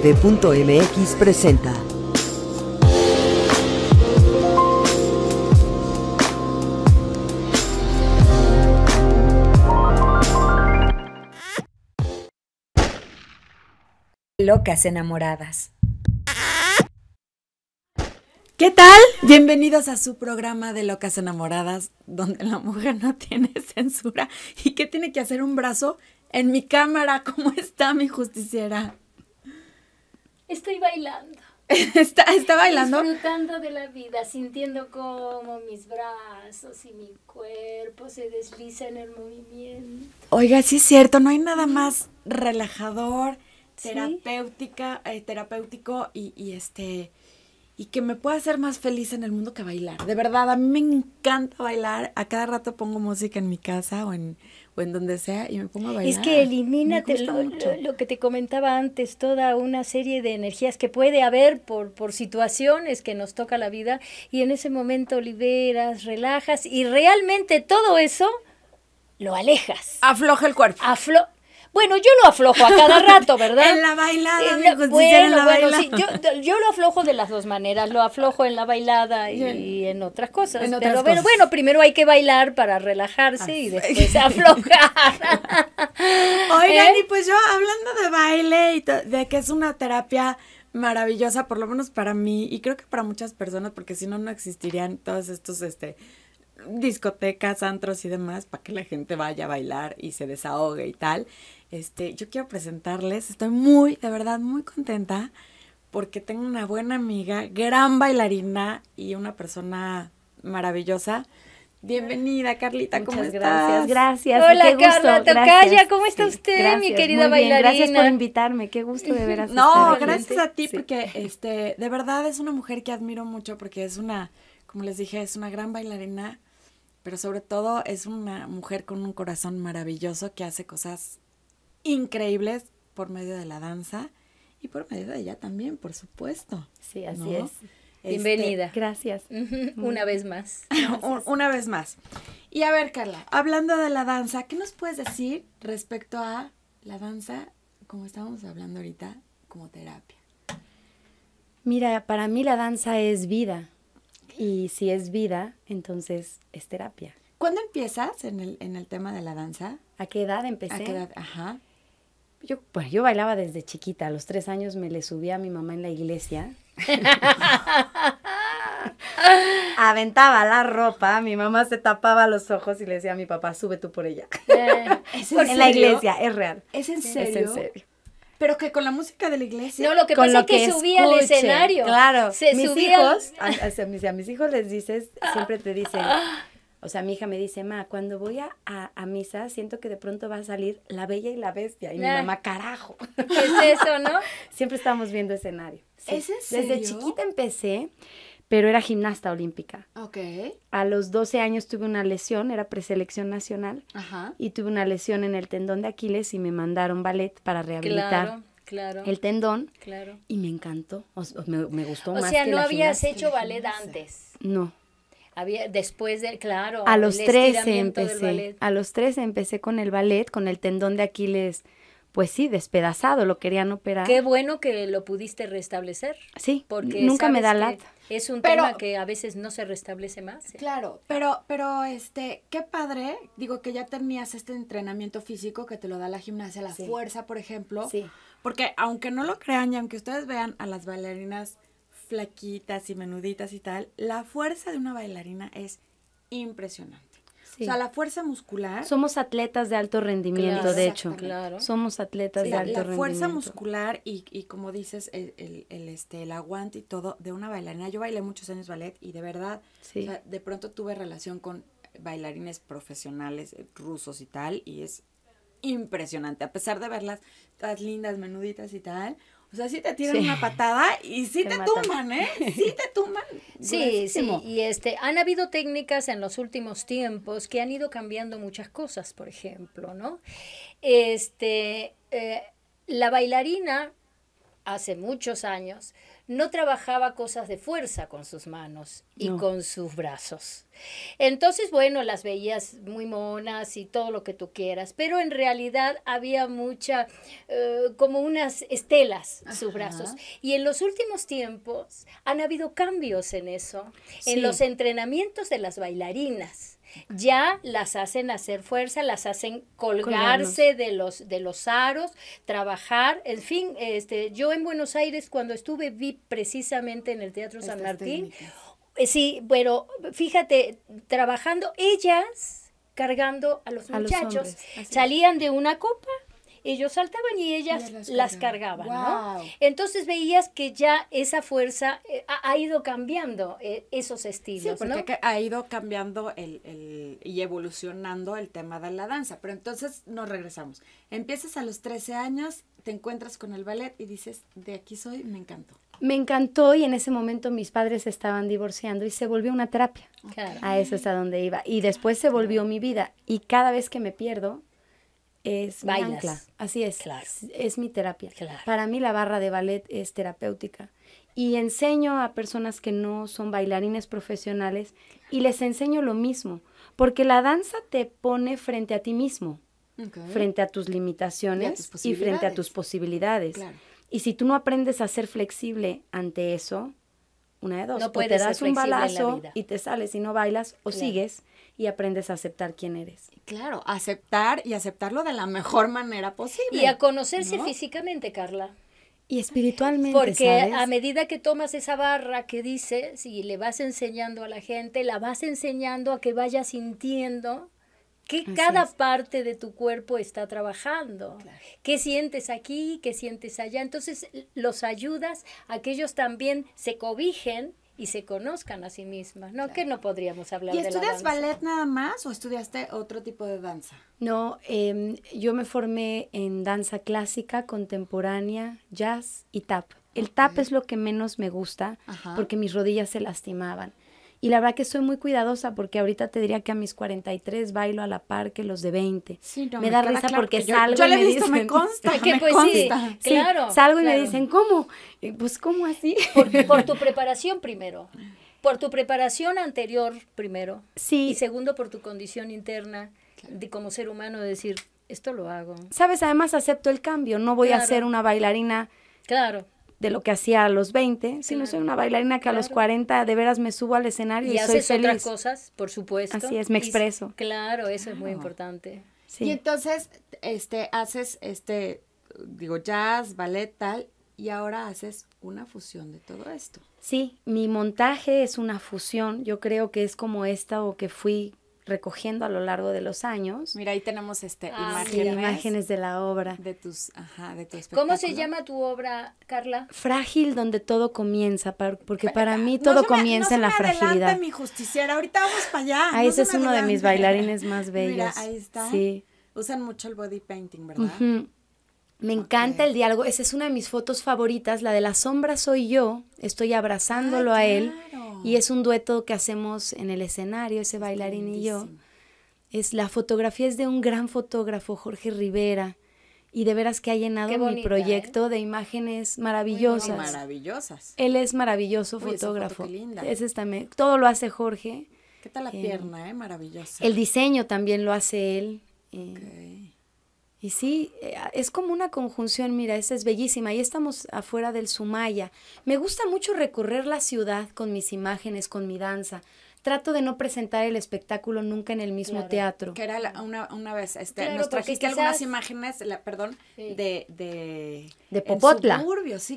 TV.mx presenta. Locas enamoradas. ¿Qué tal? Bienvenidos a su programa de Locas Enamoradas, donde la mujer no tiene censura. ¿Y qué tiene que hacer un brazo en mi cámara? ¿Cómo está mi justiciera? Estoy bailando. está, está bailando. Disfrutando de la vida, sintiendo cómo mis brazos y mi cuerpo se deslizan en el movimiento. Oiga, sí es cierto, no hay nada más relajador, terapéutica, eh, terapéutico y, este y que me pueda hacer más feliz en el mundo que bailar. De verdad, a mí me encanta bailar. A cada rato pongo música en mi casa o en o en donde sea y me pongo a bailar. Es que elimínate lo, lo, que te comentaba antes, toda una serie de energías que puede haber por, por situaciones que nos toca la vida y en ese momento liberas, relajas y realmente todo eso lo alejas. Afloja el cuerpo. Afloja. Bueno, yo lo aflojo a cada rato, ¿verdad? en la bailada, eh, en la, bueno, yo, lo aflojo de las dos maneras, lo aflojo en la bailada y, en otras cosas. pero Bueno, primero hay que bailar para relajarse ah, y después aflojar. Oigan, ¿Eh? y pues yo hablando de baile y de que es una terapia maravillosa, por lo menos para mí, y creo que para muchas personas, porque si no, no existirían todos estos, este, discotecas, antros y demás para que la gente vaya a bailar y se desahogue y tal. Este, yo quiero presentarles, estoy muy, de verdad, muy contenta porque tengo una buena amiga, gran bailarina y una persona maravillosa. Bienvenida, Carlita, ¿cómo estás? Gracias, Hola, qué Tocaya, ¿cómo está usted, mi querida bailarina? Gracias por invitarme, qué gusto de veras. No, gracias a ti, porque este, de verdad es una mujer que admiro mucho porque es una, como les dije, es una gran bailarina pero sobre todo es una mujer con un corazón maravilloso que hace cosas increíbles por medio de la danza y por medio de ella también, por supuesto. Sí, así es. Este, Bienvenida. Gracias. Una vez más. Una vez más. Y a ver, Carla, hablando de la danza, ¿qué nos puedes decir respecto a la danza, como estábamos hablando ahorita, como terapia? Mira, para mí la danza es vida. Y si es vida, entonces es terapia. ¿Cuándo empiezas en el, tema de la danza? ¿A qué edad empecé? ¿A qué edad? Ajá. Yo, pues yo bailaba desde chiquita. A los tres años me le subí a mi mamá en la iglesia. Aventaba la ropa, mi mamá se tapaba los ojos y le decía a mi papá, sube tú por ella. ¿Es en, ¿En la iglesia, es real. ¿Es en serio? Es en serio. Pero que con la música de la iglesia. No, lo que pasa es que, subí subía al escenario. Claro. Se mis hijos, a, mis hijos les dices, siempre te dicen, o sea, mi hija me dice, ma, cuando voy a, misa, siento que de pronto va a salir la bella y la bestia. Y mi ah. mamá, carajo. ¿Qué es eso, no? siempre estamos viendo escenario. ¿Es Desde chiquita empecé pero era gimnasta olímpica. A los 12 años tuve una lesión, era preselección nacional, Ajá. y tuve una lesión en el tendón de Aquiles y me mandaron ballet para rehabilitar. El tendón. Claro. Y me encantó. O, me, gustó o O sea, no habías hecho ballet antes. No. Había, después de claro. A los 13 empecé. A los 13 empecé con el ballet, con el tendón de Aquiles pues sí, despedazado, lo querían operar. Qué bueno que lo pudiste restablecer. Sí, porque nunca me da la... Es un tema que a veces no se restablece más. ¿eh? Claro, pero, pero este, qué padre, digo que ya tenías este entrenamiento físico que te lo da la gimnasia, la fuerza, por ejemplo. Sí. Porque aunque no lo crean y aunque ustedes vean a las bailarinas flaquitas y menuditas y tal, la fuerza de una bailarina es impresionante. O sea, la fuerza muscular. Somos atletas de alto rendimiento, de hecho. Claro. Somos atletas de alto rendimiento. La fuerza muscular y, como dices, el, este, el aguante y todo de una bailarina. Yo bailé muchos años ballet y de verdad, de pronto tuve relación con bailarines profesionales eh, rusos y tal, y es impresionante. A pesar de verlas todas lindas, menuditas y tal, o sea, si te tiran una patada y sí te, tuman, tumban, ¿eh? Sí te Sí, sí, y este, han habido técnicas en los últimos tiempos que han ido cambiando muchas cosas, por ejemplo, ¿no? Este, eh, la bailarina hace muchos años no trabajaba cosas de fuerza con sus manos y con sus brazos. Entonces, bueno, las veías muy monas y todo lo que tú quieras, pero en realidad había mucha, eh, como unas estelas en sus brazos. Y en los últimos tiempos han habido cambios en eso, en los entrenamientos de las bailarinas ya las hacen hacer fuerza, las hacen colgarse de los, de los aros, trabajar, en fin, este, yo en Buenos Aires cuando estuve vi precisamente en el Teatro San Martín, eh, sí, pero fíjate, trabajando ellas cargando a los muchachos, salían de una copa ellos saltaban y ellas las, cargaban, ¿no? Entonces veías que ya esa fuerza eh, ha, ido cambiando eh, esos estilos, ha ido cambiando el, el, y evolucionando el tema de la danza, pero entonces nos regresamos. Empiezas a los 13 años, te encuentras con el ballet y dices, de aquí soy, me encantó. Me encantó y en ese momento mis padres estaban divorciando y se volvió una terapia. A eso es a donde iba. Y después se volvió mi vida. Y cada vez que me pierdo, es mi Así es. Es, mi terapia. Para mí la barra de ballet es terapéutica. Y enseño a personas que no son bailarines profesionales y les enseño lo mismo. Porque la danza te pone frente a ti mismo, frente a tus limitaciones y, frente a tus posibilidades. Y si tú no aprendes a ser flexible ante eso, una de dos. te das un balazo y te sales y no bailas o sigues y aprendes a aceptar quién eres. Claro, aceptar y aceptarlo de la mejor manera posible. Y a conocerse físicamente, Carla. Y espiritualmente. Porque a medida que tomas esa barra que dices y le vas enseñando a la gente, la vas enseñando a que vaya sintiendo que cada parte de tu cuerpo está trabajando? que ¿Qué sientes aquí? ¿Qué sientes allá? Entonces los ayudas a que ellos también se cobijen y se conozcan a sí mismas, ¿no? Que no podríamos hablar de ballet nada más o estudiaste otro tipo de danza? No, em, yo me formé en danza clásica, contemporánea, jazz y tap. El tap es lo que menos me gusta porque mis rodillas se lastimaban. Y la verdad que soy muy cuidadosa porque ahorita te diría que a mis 43 bailo a la par que los de 20. me, da risa porque salgo y me dicen, pues, claro, salgo y me dicen, ¿cómo? pues, ¿cómo así? Por, por tu preparación primero. Por tu preparación anterior primero. Sí. Y segundo, por tu condición interna de como ser humano de decir, esto lo hago. Sabes, además acepto el cambio, no voy a ser una bailarina. Claro de lo que hacía a los 20, si no soy una bailarina que a los 40 de veras me subo al escenario y, y haces otras cosas, por supuesto. Así es, me expreso. claro, eso es muy importante. Y entonces, este, haces, este, digo, jazz, ballet, tal, y ahora haces una fusión de todo esto. Sí, mi montaje es una fusión. Yo creo que es como esta o que fui recogiendo a lo largo de los años. Mira, ahí tenemos este, ah, imágenes, de la obra. De tus, ajá, de ¿Cómo se llama tu obra, Carla? Frágil donde todo comienza, porque para mí todo comienza no en la adelanta fragilidad. mi justiciera, ahorita vamos para allá. Ahí ese es uno de mis bailarines más bellos. ahí está. Usan mucho el body painting, ¿verdad? Me encanta el diálogo, esa es una de mis fotos favoritas, la de la sombra soy yo, estoy abrazándolo a ah, él. Y es un dueto que hacemos en el escenario, ese bailarín y yo. Es, la fotografía es de un gran fotógrafo, Jorge Rivera. Y de veras que ha llenado mi proyecto ¿eh? de imágenes maravillosas. maravillosas. Él es maravilloso fotógrafo. todo lo hace Jorge. ¿Qué tal la eh, pierna, eh? Maravillosa. El diseño también lo hace él. Y sí, eh, es como una conjunción, mira, esta es bellísima. Ahí estamos afuera del Sumaya. Me gusta mucho recorrer la ciudad con mis imágenes, con mi danza. Trato de no presentar el espectáculo nunca en el mismo teatro. Que era una, vez, este, nos trajiste algunas imágenes, la, perdón, de, de... Popotla.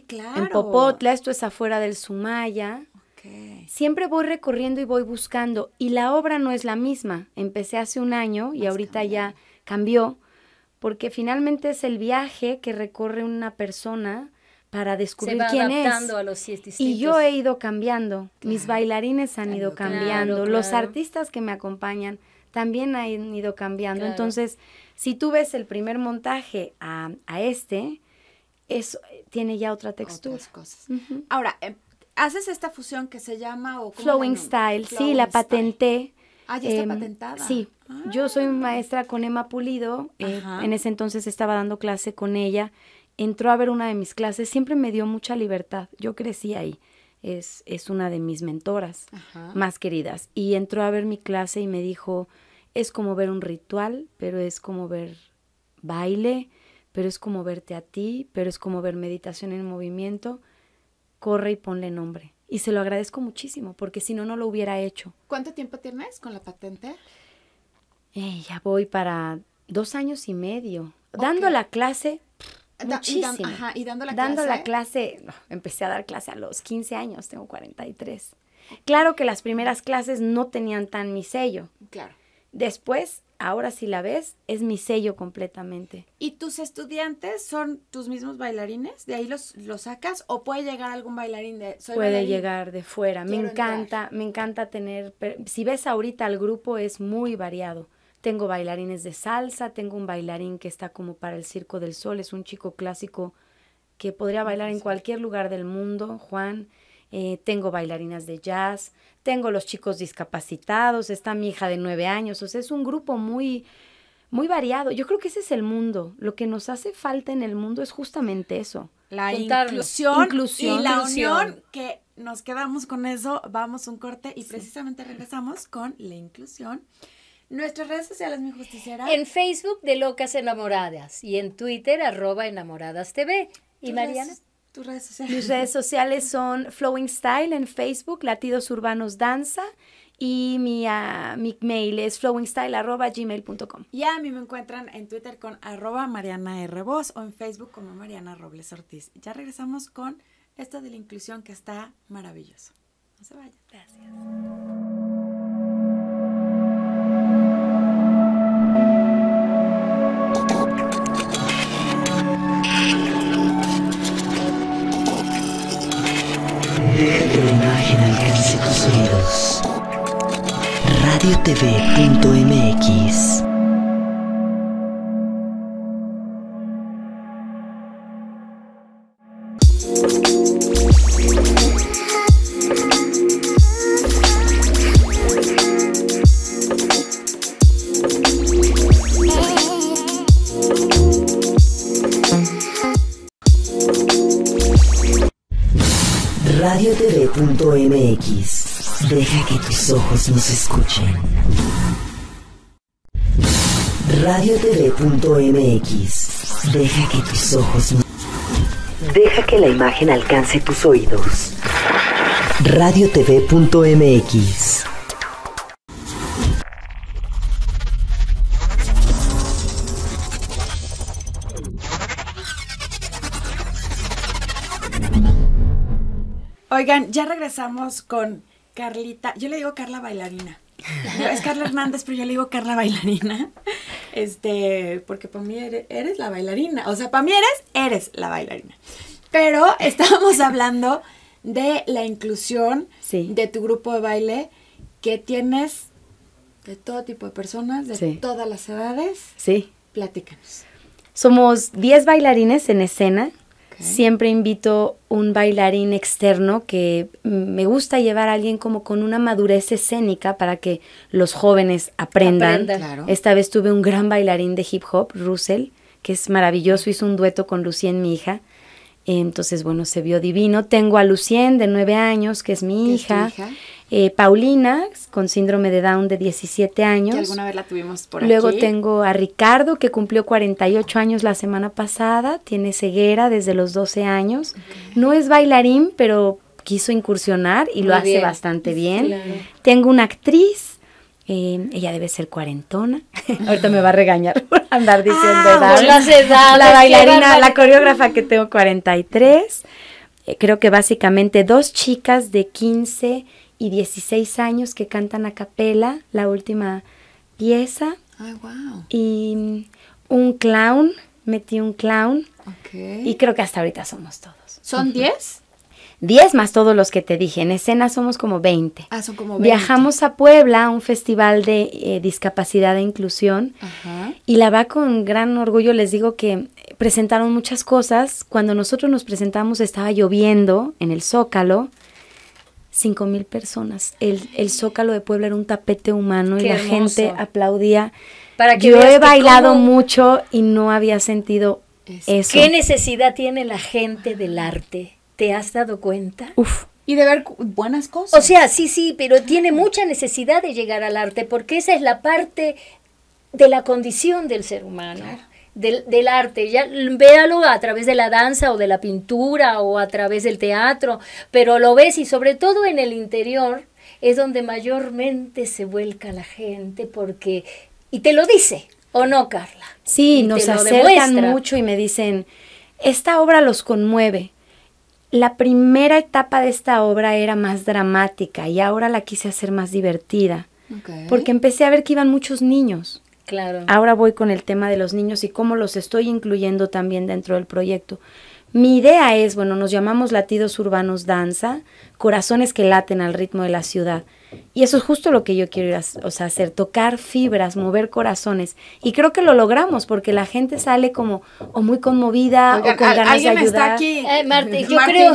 En En Popotla, esto es afuera del Sumaya. Siempre voy recorriendo y voy buscando. Y la obra no es la misma. Empecé hace un año y pues ahorita ya cambió porque finalmente es el viaje que recorre una persona para descubrir quién es. A los y yo he ido cambiando, mis bailarines han ido cambiando, los artistas que me acompañan también han ido cambiando. Entonces, si tú ves el primer montaje a, este, eso tiene ya otra textura. Otras cosas. Ahora, em, haces esta fusión que se llama... O Flowing Style, sí, la patenté. Ah, ya está em, patentada. Sí, yo soy maestra con Emma Pulido, eh, en ese entonces estaba dando clase con ella, entró a ver una de mis clases, siempre me dio mucha libertad, yo crecí ahí, es, una de mis mentoras más queridas, y entró a ver mi clase y me dijo, es como ver un ritual, pero es como ver baile, pero es como verte a ti, pero es como ver meditación en movimiento, corre y ponle nombre. Y se lo agradezco muchísimo, porque si no, no lo hubiera hecho. ¿Cuánto tiempo tienes con la patente? Eh, ya voy para dos años y medio. Dando la clase muchísimo. ajá, y dando la dando clase. La clase empecé a dar clase a los 15 años, tengo 43. Claro que las primeras clases no tenían tan mi sello. Claro. Después, ahora si la ves, es mi sello completamente. ¿Y tus estudiantes son tus mismos bailarines? ¿De ahí los, los sacas? ¿O puede llegar algún bailarín de.? puede llegar de fuera. Me encanta, me encanta tener. Si ves ahorita el grupo, es muy variado tengo bailarines de salsa, tengo un bailarín que está como para el Circo del Sol, es un chico clásico que podría bailar en cualquier lugar del mundo, Juan. Eh, tengo bailarinas de jazz, tengo los chicos discapacitados, está mi hija de nueve años, o sea, es un grupo muy, muy variado. Yo creo que ese es el mundo. Lo que nos hace falta en el mundo es justamente eso. La inclusión, inclusión, y la unión que nos quedamos con eso, vamos un corte y precisamente regresamos con la inclusión Nuestras redes sociales, mi justiciera. En Facebook de Locas Enamoradas y en Twitter arroba enamoradas TV. ¿Y Mariana? tus redes sociales. Mis redes sociales son Flowing Style en Facebook, Latidos Urbanos Danza y mi, mail ah, mi mail es gmail.com. Y a mí me encuentran en Twitter con arroba Mariana R. Voz, o en Facebook como Mariana Robles Ortiz. Ya regresamos con esto de la inclusión que está maravilloso. No se vayan. Gracias. Radio TV.mx Deja que tus ojos nos escuchen. MX. Deja que tus ojos. Deja que la imagen alcance tus oídos. Radiotv.mx. Oigan, ya regresamos con Carlita. Yo le digo Carla Bailarina. Es Carla Hernández, pero yo le digo Carla Bailarina este, porque para mí eres, la bailarina, o sea, para mí eres, eres la bailarina. Pero estábamos hablando de la inclusión de tu grupo de baile que tienes de todo tipo de personas, de todas las edades. Sí. Platícanos. Somos 10 bailarines en escena Siempre invito un bailarín externo que me gusta llevar a alguien como con una madurez escénica para que los jóvenes aprendan. Esta vez tuve un gran bailarín de hip hop, Russell, que es maravilloso, hizo un dueto con en mi hija, entonces, bueno, se vio divino. Tengo a Lucien de nueve años, que es mi hija. Eh, Paulina, con síndrome de Down de 17 años. alguna vez la tuvimos por Luego tengo a Ricardo, que cumplió 48 años la semana pasada. Tiene ceguera desde los 12 años. No es bailarín, pero quiso incursionar y lo hace bastante bien. Tengo una actriz Em, ella debe ser cuarentona. Ahorita me va a regañar por andar ah, diciendo edad. la bailarina, la coreógrafa que tengo 43. Eh, creo que básicamente dos chicas de 15 y 16 años que cantan a capela la última pieza. Ay, wow. Y un clown, metí un clown. Y creo que hasta ahorita somos todos. ¿Son 10? 10 más todos los que te dije. En escena somos como 20. Ah, son como Viajamos a Puebla a un festival de eh, discapacidad e inclusión. Ajá. Y la va con gran orgullo les digo que presentaron muchas cosas. Cuando nosotros nos presentamos estaba lloviendo en el Zócalo. Cinco mil personas. El, el, Zócalo de Puebla era un tapete humano y la gente aplaudía. Yo he bailado mucho y no había sentido eso. ¿Qué necesidad tiene la gente del arte? ¿Te has dado cuenta? Y de ver buenas cosas. O sea, sí, sí, pero tiene mucha necesidad de llegar al arte porque esa es la parte de la condición del ser humano. Del, arte, ya véalo a través de la danza o de la pintura o a través del teatro, pero lo ves y sobre todo en el interior es donde mayormente se vuelca la gente porque, y te lo dice, ¿o no, Carla? Sí, nos acercan mucho y me dicen, esta obra los conmueve, la primera etapa de esta obra era más dramática y ahora la quise hacer más divertida. Porque empecé a ver que iban muchos niños. Claro. Ahora voy con el tema de los niños y cómo los estoy incluyendo también dentro del proyecto. Mi idea es, bueno, nos llamamos latidos urbanos danza, corazones que laten al ritmo de la ciudad. Y eso es justo lo que yo quiero o sea, hacer, tocar fibras, mover corazones. Y creo que lo logramos porque la gente sale como o muy conmovida o con ganas ¿alguien de ayudar. está aquí. Eh, Marti, yo creo...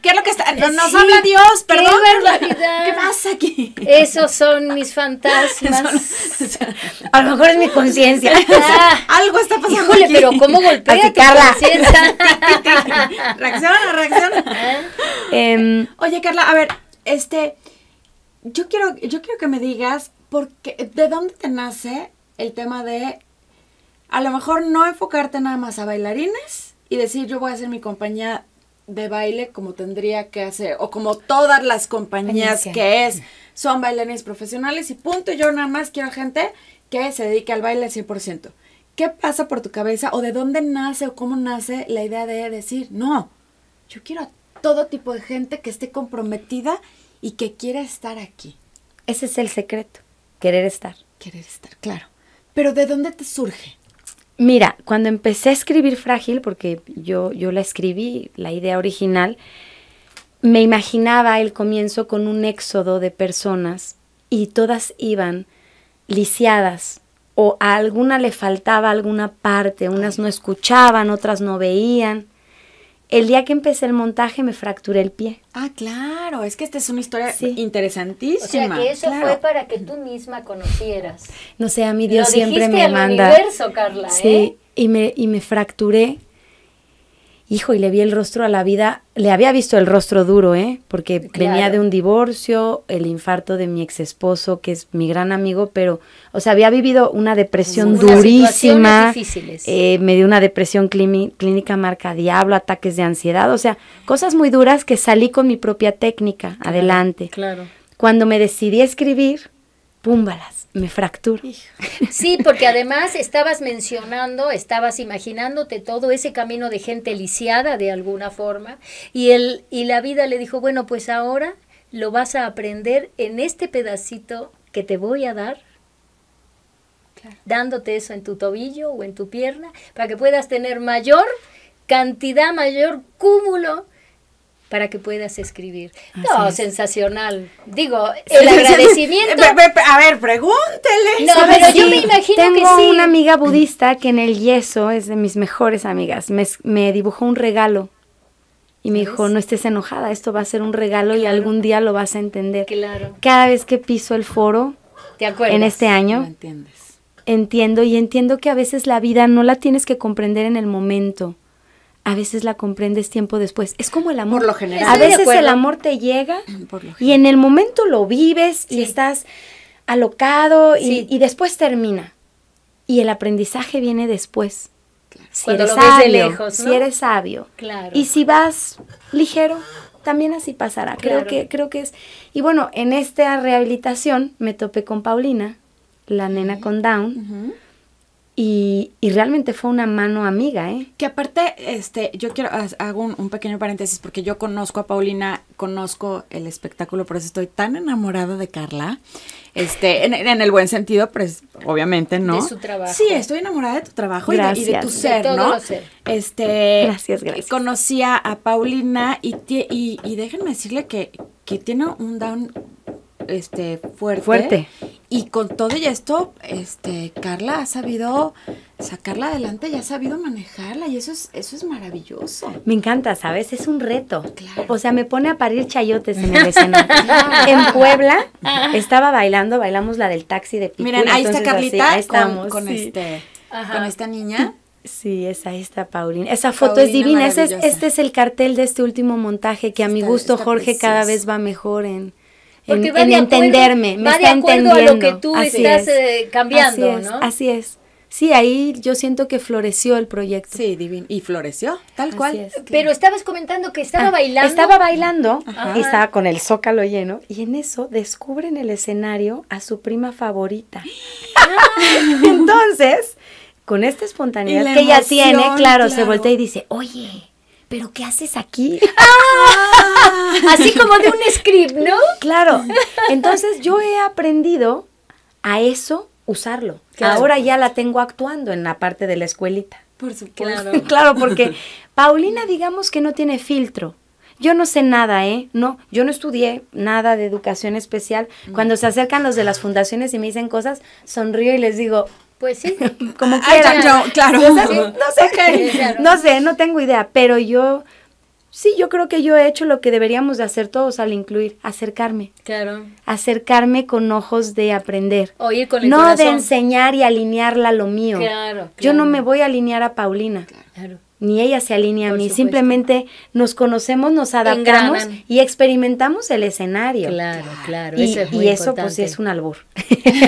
¿Qué es lo que está? Nos habla Dios, perdón. Qué, ¿Qué pasa aquí? Esos son mis fantasmas. a lo mejor es mi conciencia. Ah. Algo está pasando Híjole, pero ¿cómo golpea tu conciencia? reacciona, reacciona. ¿Eh? Oye, Carla, a ver, este yo quiero, yo quiero que me digas porque, de dónde te nace el tema de a lo mejor no enfocarte nada más a bailarines y decir yo voy a hacer mi compañía de baile como tendría que hacer o como todas las compañías que es son bailarines profesionales y punto, yo nada más quiero gente que se dedique al baile 100%. ¿Qué pasa por tu cabeza o de dónde nace o cómo nace la idea de decir, no, yo quiero a todo tipo de gente que esté comprometida y que quiera estar aquí. Ese es el secreto, querer estar. Querer estar, claro. Pero ¿de dónde te surge? Mira, cuando empecé a escribir Frágil, porque yo, yo la escribí, la idea original, me imaginaba el comienzo con un éxodo de personas y todas iban lisiadas o a alguna le faltaba alguna parte, unas no escuchaban, otras no veían. El día que empecé el montaje me fracturé el pie. Ah, claro, es que esta es una historia interesantísima. O sea, que eso fue para que tú misma conocieras. No sé, a mí Dios siempre me al manda. universo, Carla, sí, ¿eh? y me y me fracturé hijo, y le vi el rostro a la vida, le había visto el rostro duro, ¿eh? Porque venía de un divorcio, el infarto de mi ex esposo, que es mi gran amigo, pero, o sea, había vivido una depresión durísima, eh, me dio una depresión clínica marca diablo, ataques de ansiedad, o sea, cosas muy duras que salí con mi propia técnica adelante. Claro. Cuando me decidí a escribir, púmbalas me fracturo. Sí, porque además estabas mencionando, estabas imaginándote todo ese camino de gente lisiada de alguna forma y y la vida le dijo, "Bueno, pues ahora lo vas a aprender en este pedacito que te voy a dar." Dándote eso en tu tobillo o en tu pierna para que puedas tener mayor cantidad, mayor cúmulo para que puedas escribir. no, sensacional. Digo, el agradecimiento. A ver, pregúntele. No, pero yo me imagino que sí. una amiga budista que en el yeso es de mis mejores amigas. Me, me dibujó un regalo y me dijo, no estés enojada, esto va a ser un regalo y algún día lo vas a entender. Claro. Cada vez que piso el foro ¿Te acuerdas? en este año, entiendes. entiendo y entiendo que a veces la vida no la tienes que comprender en el momento a veces la comprendes tiempo después. Es como el amor. Por lo general. A veces el amor te llega y en el momento lo vives y estás alocado y, después termina. Y el aprendizaje viene después. Si eres sabio, de lejos, si eres sabio. Claro. Y si vas ligero, también así pasará. Creo que creo que es. Y bueno, en esta rehabilitación me topé con Paulina, la nena con Down. Y, realmente fue una mano amiga, ¿eh? Que aparte, este, yo quiero, hago un, pequeño paréntesis porque yo conozco a Paulina, conozco el espectáculo, por eso estoy tan enamorada de Carla. Este, en, el buen sentido, pues, obviamente, ¿no? De su trabajo. Sí, estoy enamorada de tu trabajo y de, tu ser, de ¿no? Ser. Este. Gracias, gracias. Conocía a Paulina y, y, déjenme decirle que, que tiene un down este, fuerte. Fuerte. Y con todo y esto, este, Carla ha sabido sacarla adelante y ha sabido manejarla y eso es, eso es maravilloso. Me encanta, ¿sabes? Es un reto. O sea, me pone a parir chayotes en el escenario. En Puebla estaba bailando, bailamos la del taxi de Miren, ahí está Carlita estamos, con, este, con esta niña. Sí, esa ahí está Paulina. Esa foto es divina. este es el cartel de este último montaje que a mi gusto Jorge cada vez va mejor en en, entenderme, va de acuerdo a lo que tú estás eh, cambiando, así es, Sí, ahí yo siento que floreció el proyecto. Sí, divino. Y floreció, tal cual. Pero estabas comentando que estaba ah, bailando. Estaba bailando, y estaba con el zócalo lleno, y en eso descubren en el escenario a su prima favorita. Entonces, con esta espontaneidad que ella tiene, claro, se voltea y dice, oye, ¿pero qué haces aquí? Ah. Así como de un script, ¿no? Claro. Entonces yo he aprendido a eso usarlo. Ahora ya la tengo actuando en la parte de la escuelita. Por supuesto. Claro. claro, porque Paulina digamos que no tiene filtro. Yo no sé nada, ¿eh? No, yo no estudié nada de educación especial. Mm. Cuando se acercan los de las fundaciones y me dicen cosas, sonrío y les digo, pues sí. Como ah, que claro. no sé, no sé, no tengo idea, pero yo sí, yo creo que yo he hecho lo que deberíamos de hacer todos al incluir, acercarme. Claro. Acercarme con ojos de aprender. Oír con el No de enseñar y alinearla a lo mío. claro, Yo no me voy a alinear a Paulina. Claro ni ella se alinea ni a mí, simplemente nos conocemos, nos adaptamos y experimentamos el escenario. Claro, claro, y eso, es eso pues es un albur.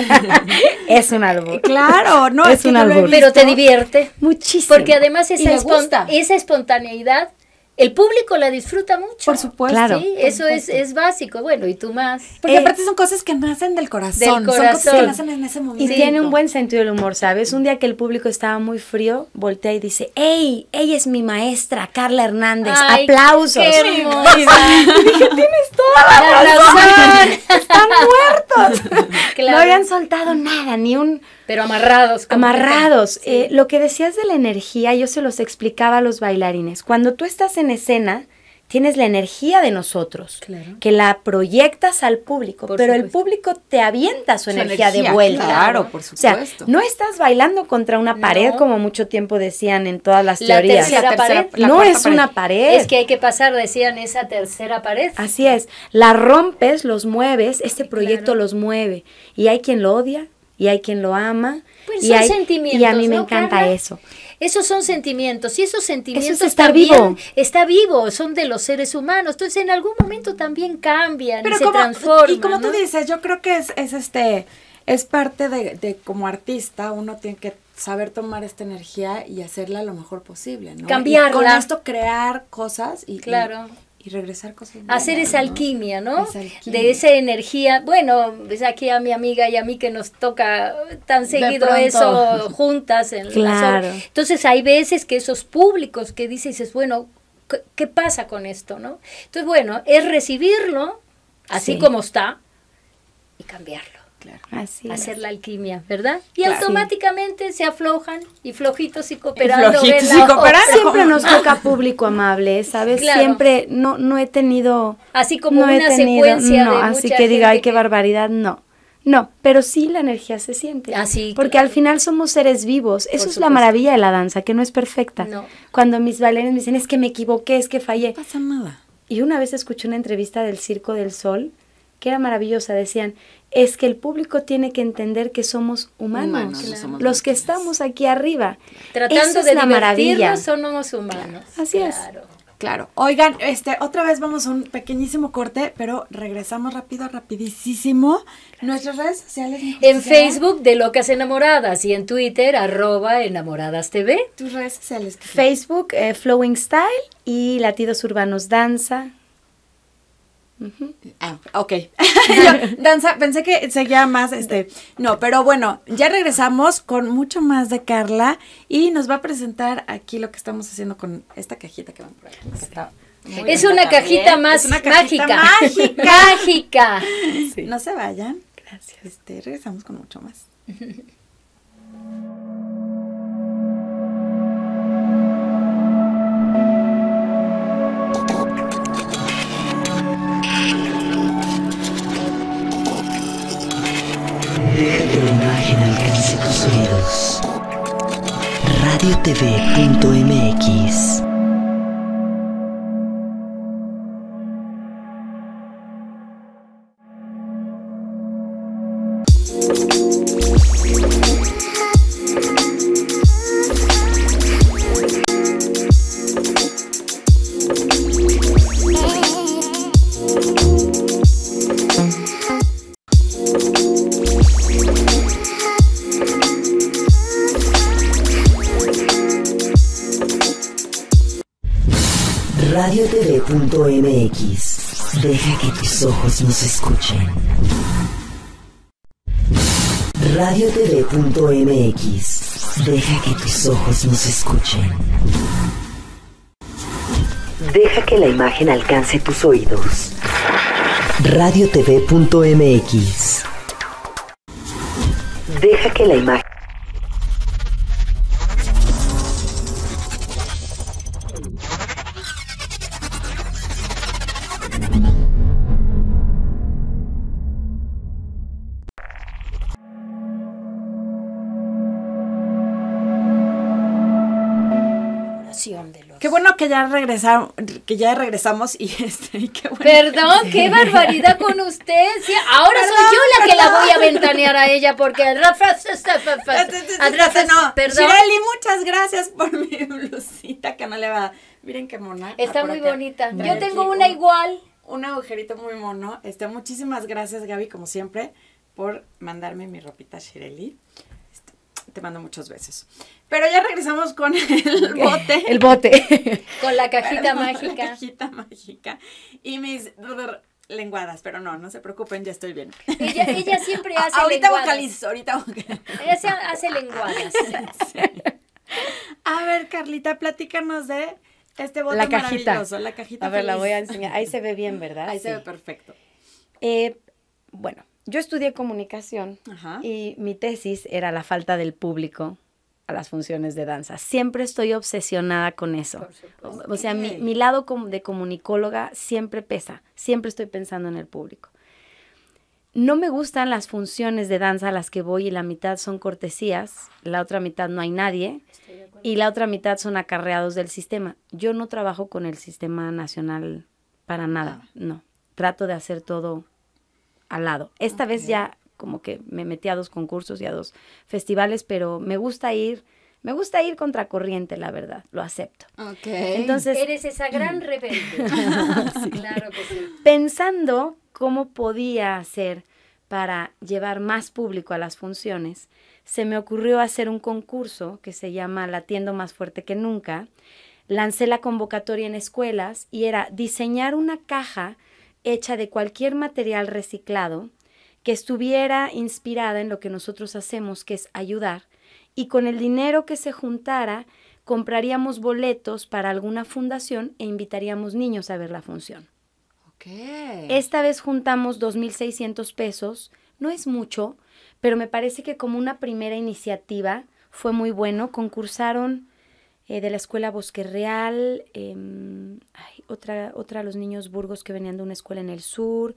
es un albur. Claro, no es, un albur. Pero te divierte muchísimo. Porque además esa, esa espontaneidad el público la disfruta mucho. Por supuesto. sí, eso Es, es básico. Bueno, y tú más. Porque eh, aparte son cosas que nacen del corazón. Del corazón. Son cosas que nacen en ese momento. Y tiene un buen sentido del humor, ¿sabes? Un día que el público estaba muy frío, voltea y dice, ¡Ey! Ella es mi maestra, Carla Hernández. ¡Aplausos! ¡Qué dije, tienes toda la, razón. Están muertos. No habían soltado nada, ni un pero amarrados. Amarrados. Eh, lo que decías de la energía, yo se los explicaba a los bailarines. Cuando tú estás en escena, tienes la energía de nosotros, que la proyectas al público, pero el público te avienta su, energía, de vuelta. Claro, por supuesto. O sea, no estás bailando contra una pared, como mucho tiempo decían en todas las teorías. la tercera pared. no es una pared. Es que hay que pasar, decían, esa tercera pared. Así es. La rompes, los mueves, este proyecto los mueve. Y hay quien lo odia, y hay quien lo ama. Pues y hay, sentimientos. Y a mí me encanta eso. Esos son sentimientos y esos sentimientos eso vivo. está vivo, son de los seres humanos. Entonces en algún momento también cambian y se transforman. Y como tú dices, yo creo que es, es este es parte de, como artista uno tiene que saber tomar esta energía y hacerla lo mejor posible, ¿no? Cambiarla. Y con esto crear cosas y claro y regresar cosas. Hacer esa alquimia, ¿no? De esa energía. Bueno, es pues aquí a mi amiga y a mí que nos toca tan seguido eso juntas. En claro. Entonces hay veces que esos públicos que dices, bueno, ¿qué, pasa con esto, no? Entonces, bueno, es recibirlo así como está y cambiarlo hacer la alquimia, ¿verdad? Y automáticamente se aflojan y flojitos y cooperando. Siempre nos toca público amable, ¿sabes? Siempre no, no he tenido... Así como no una he tenido, secuencia No, así que diga, ay, qué barbaridad, no. No, pero sí la energía se siente. Así. Ah, Porque al final somos seres vivos. Eso es la maravilla de la danza, que no es perfecta. Cuando mis bailarines me dicen, es que me equivoqué, es que fallé. pasa nada. Y una vez escuché una entrevista del Circo del Sol que era maravillosa, decían, es que el público tiene que entender que somos humanos, los que estamos aquí arriba. Tratando de la maravilla. somos humanos. Así es. Claro. Oigan, este, otra vez vamos a un pequeñísimo corte, pero regresamos rápido, rapidísimo. Nuestras redes sociales. En Facebook de Locas Enamoradas y en Twitter arroba Enamoradas TV. Tus redes sociales. Facebook eh, Flowing Style y Latidos Urbanos Danza. Ah, ok. danza, pensé que seguía más este. No, pero bueno, ya regresamos con mucho más de Carla y nos va a presentar aquí lo que estamos haciendo con esta cajita que van por ahí. es, una cajita más mágica. Mágica. No se vayan. Gracias. Este, regresamos con mucho más. radiotv.mx radiotv.mx. Deja que tus ojos nos escuchen. Deja que la imagen alcance tus oídos. radiotv.mx. Deja que la imagen ya regresaron, que ya regresamos y este, qué bueno. Perdón, qué barbaridad con usted. ahora soy yo la que la voy a ventanear a ella porque Rafa, no. Perdón. Shireli, muchas gracias por mi blusita que no le va. Miren qué mona. Está muy bonita. Yo tengo una igual. Un agujerito muy mono. Este, muchísimas gracias, Gaby, como siempre, por mandarme mi ropita Shireli te mando muchas veces Pero ya regresamos con el bote. El bote. con la cajita mágica. La cajita mágica. Y mis lenguadas, pero no, no se preocupen, ya estoy bien. Ella, siempre hace ahorita lenguadas. ahorita vocalizo. Ella hace lenguadas. A ver, Carlita, platícanos de este bote maravilloso, la cajita. A ver, la voy a enseñar. Ahí se ve bien, ¿verdad? Ahí se ve perfecto. Eh, bueno, yo estudié comunicación y mi tesis era la falta del público a las funciones de danza. Siempre estoy obsesionada con eso. O, sea, mi, mi, lado de comunicóloga siempre pesa, siempre estoy pensando en el público. No me gustan las funciones de danza a las que voy y la mitad son cortesías, la otra mitad no hay nadie y la otra mitad son acarreados del sistema. Yo no trabajo con el sistema nacional para nada, no. Trato de hacer todo al lado. Esta vez ya como que me metí a dos concursos y a dos festivales, pero me gusta ir. Me gusta ir contracorriente, la verdad, lo acepto. Entonces. Eres esa gran rebelde. Claro que sí. Pensando cómo podía hacer para llevar más público a las funciones, se me ocurrió hacer un concurso que se llama La tienda más fuerte que nunca. Lancé la convocatoria en escuelas y era diseñar una caja hecha de cualquier material reciclado que estuviera inspirada en lo que nosotros hacemos, que es ayudar, y con el dinero que se juntara compraríamos boletos para alguna fundación e invitaríamos niños a ver la función. Esta vez juntamos 2.600 pesos, no es mucho, pero me parece que como una primera iniciativa fue muy bueno, concursaron eh, de la escuela Bosque Real, eh, otra, otra los niños Burgos que venían de una escuela en el sur,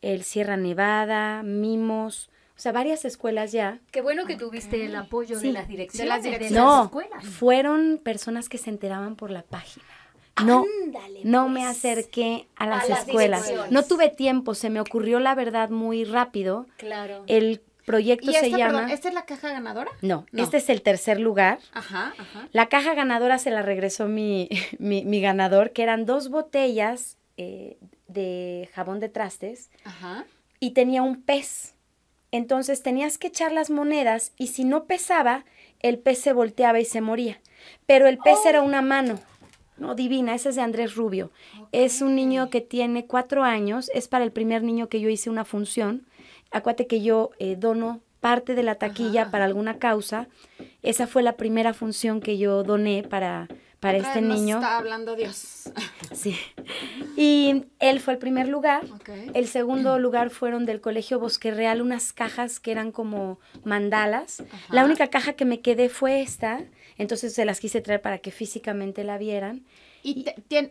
el Sierra Nevada, Mimos, o sea, varias escuelas ya. Qué bueno que tuviste el apoyo de las direcciones de las, no, Fueron personas que se enteraban por la página. No, no pues. me acerqué a las escuelas. no tuve tiempo, se me ocurrió la verdad muy rápido. Claro. El proyecto se este, llama... ¿Esta es la caja ganadora? No, este es el tercer lugar. Ajá, ajá. La caja ganadora se la regresó mi, mi, ganador, que eran dos botellas eh, de jabón de trastes ajá. y tenía un pez. Entonces tenías que echar las monedas y si no pesaba, el pez se volteaba y se moría. Pero el pez era oh. una mano. No, divina, ese es de Andrés Rubio. Es un niño que tiene cuatro años, es para el primer niño que yo hice una función. Acuérdate que yo eh, dono parte de la taquilla para alguna causa. Esa fue la primera función que yo doné para, para este niño. está hablando Dios. Sí. Y él fue el primer lugar. El segundo lugar fueron del Colegio Bosque Real unas cajas que eran como mandalas. La única caja que me quedé fue esta, entonces se las quise traer para que físicamente la vieran. ¿Y,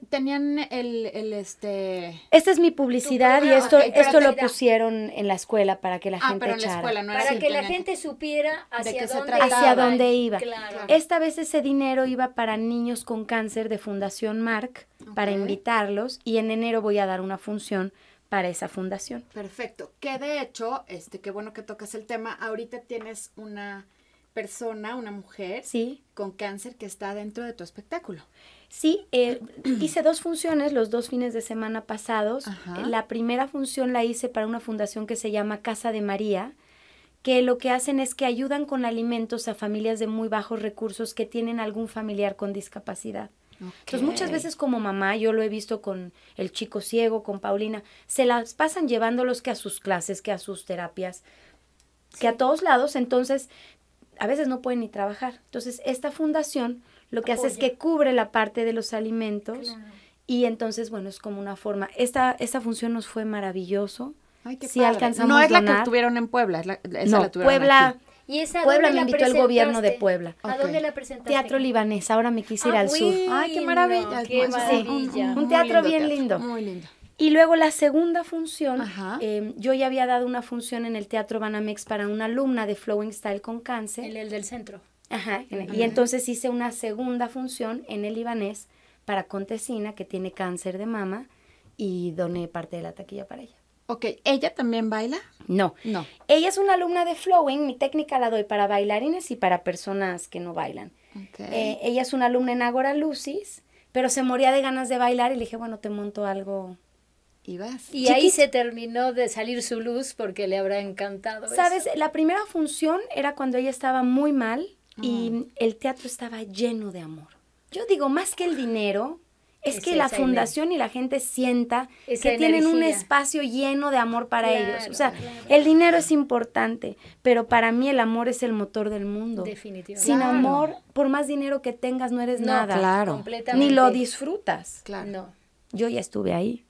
tenían el, este...? Esta es mi publicidad y esto, esto lo pusieron en la escuela para que la ah, gente pero en la escuela, no Para que la gente supiera hacia, dónde, iba. Esta vez ese dinero iba para niños con cáncer de Fundación Mark, para invitarlos, y en enero voy a dar una función para esa fundación. Perfecto. Que de hecho, este, qué bueno que tocas el tema. Ahorita tienes una persona, una mujer, sí. con cáncer que está dentro de tu espectáculo. Sí, eh, hice dos funciones los dos fines de semana pasados. Eh, la primera función la hice para una fundación que se llama Casa de María, que lo que hacen es que ayudan con alimentos a familias de muy bajos recursos que tienen algún familiar con discapacidad. Entonces muchas veces como mamá, yo lo he visto con el chico ciego, con Paulina, se las pasan llevándolos que a sus clases, que a sus terapias, que a todos lados. Entonces a veces no pueden ni trabajar. Entonces, esta fundación lo que hace es que cubre la parte de los alimentos y entonces, bueno, es como una forma. Esta, esta función nos fue maravilloso. Ay, qué sí alcanzamos No es la que tuvieron en Puebla, es la, esa la tuvieron Puebla, ¿Y esa Puebla me invitó el gobierno de Puebla. ¿A dónde la presentaste? Teatro libanés, ahora me quise ir ah, al sur. ¡Ay, qué maravilla! Sí, un, teatro bien lindo. Muy lindo. Y luego la segunda función, em, yo ya había dado una función en el Teatro Banamex para una alumna de Flowing Style con cáncer. El, el del centro. Ajá, Y entonces hice una segunda función en el libanés para Contesina, que tiene cáncer de mama, y doné parte de la taquilla para ella. Ok, ¿ella también baila? No. No. Ella es una alumna de Flowing, mi técnica la doy para bailarines y para personas que no bailan. Okay. Eh, ella es una alumna en Agora Lucis, pero se moría de ganas de bailar y le dije, bueno, te monto algo y ahí se terminó de salir su luz porque le habrá encantado. Sabes, la primera función era cuando ella estaba muy mal y ah. el teatro estaba lleno de amor. Yo digo, más que el dinero, es, que la fundación y la gente sienta que tienen un espacio lleno de amor para ellos. O sea, el dinero es importante, pero para mí el amor es el motor del mundo. Sin amor, por más dinero que tengas, no eres nada. Claro. Ni lo disfrutas. Claro. Yo ya estuve ahí.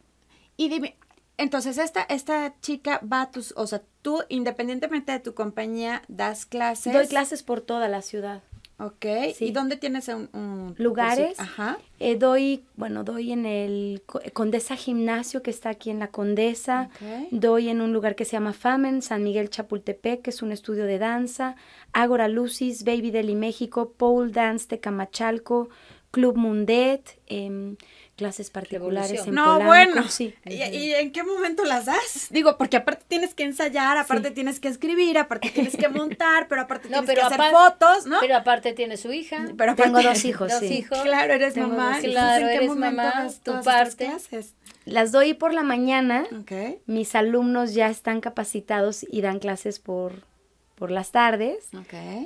Y dime, entonces esta, esta chica va a tus, o sea, tú independientemente de tu compañía, das clases. Doy clases por toda la ciudad. Ok, ¿y dónde tienes un, lugares? Ajá. Eh, doy, bueno, doy en el eh, Condesa Gimnasio que está aquí en la Condesa. Doy en un lugar que se llama Famen, San Miguel Chapultepec, que es un estudio de danza. agora Lucis, Baby Deli México, Pole Dance de Camachalco, Club Mundet. Eh, clases particulares No, bueno. Sí. ¿Y, en qué momento las das? Digo, porque aparte tienes que ensayar, aparte tienes que escribir, aparte tienes que montar, pero aparte tienes que hacer fotos, ¿no? Pero aparte tienes su hija. Pero Tengo dos hijos, dos Hijos, claro, eres mamá. claro, ¿en qué eres mamá, tu Las doy por la mañana. Okay. Mis alumnos ya están capacitados y dan clases por por las tardes.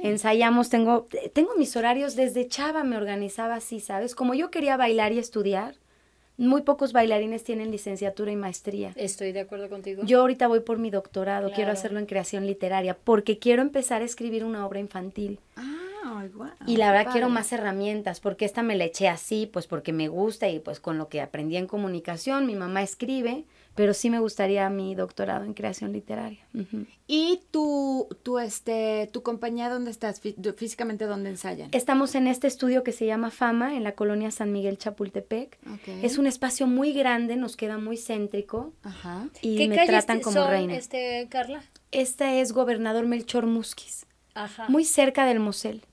Ensayamos, tengo, tengo mis horarios desde chava, me organizaba así, ¿sabes? Como yo quería bailar y estudiar, muy pocos bailarines tienen licenciatura y maestría. Estoy de acuerdo contigo. Yo ahorita voy por mi doctorado, quiero hacerlo en creación literaria, porque quiero empezar a escribir una obra infantil. Ah, y la verdad quiero más herramientas, porque esta me la eché así, pues porque me gusta y pues con lo que aprendí en comunicación, mi mamá escribe, pero sí me gustaría mi doctorado en creación literaria. ¿Y tu, tu, este, tu compañía dónde estás? ¿Físicamente dónde ensayan? Estamos en este estudio que se llama Fama, en la colonia San Miguel Chapultepec. Es un espacio muy grande, nos queda muy céntrico. Y ¿Qué me tratan como reina. Este, Carla? Esta es Gobernador Melchor Musquiz. Muy cerca del Mosel.